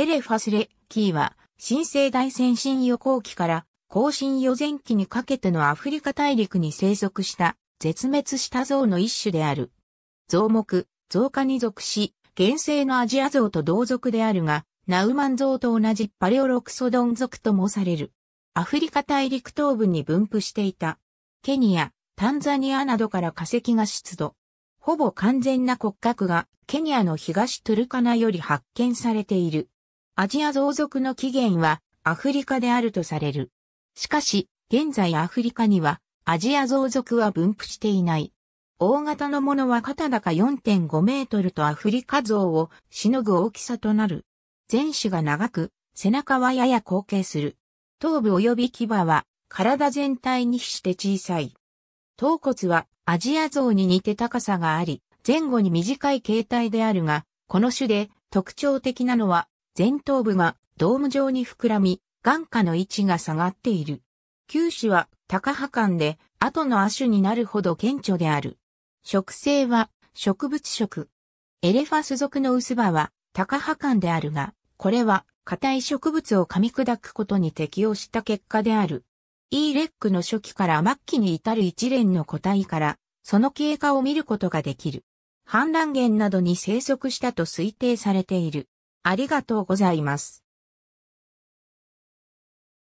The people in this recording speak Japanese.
エレファスレ、キーは、新生代先進予後期から後進予前期にかけてのアフリカ大陸に生息した絶滅した象の一種である。増目、増加に属し、現世のアジア像と同族であるが、ナウマン像と同じパレオロクソドン族ともされる。アフリカ大陸東部に分布していた。ケニア、タンザニアなどから化石が出土。ほぼ完全な骨格がケニアの東トゥルカナより発見されている。アジア増族の起源はアフリカであるとされる。しかし、現在アフリカにはアジア増族は分布していない。大型のものは肩高4.5メートルとアフリカ像をしのぐ大きさとなる。前肢が長く、背中はやや後傾する。頭部及び牙は体全体に比して小さい。頭骨はアジア像に似て高さがあり、前後に短い形態であるが、この種で特徴的なのは前頭部がドーム状に膨らみ、眼下の位置が下がっている。九種は高波間で後の亜種になるほど顕著である。植生は植物食。エレファス属の薄葉は高波間であるが、これは硬い植物を噛み砕くことに適応した結果である。E レックの初期から末期に至る一連の個体から、その経過を見ることができる。氾濫源などに生息したと推定されている。ありがとうございます。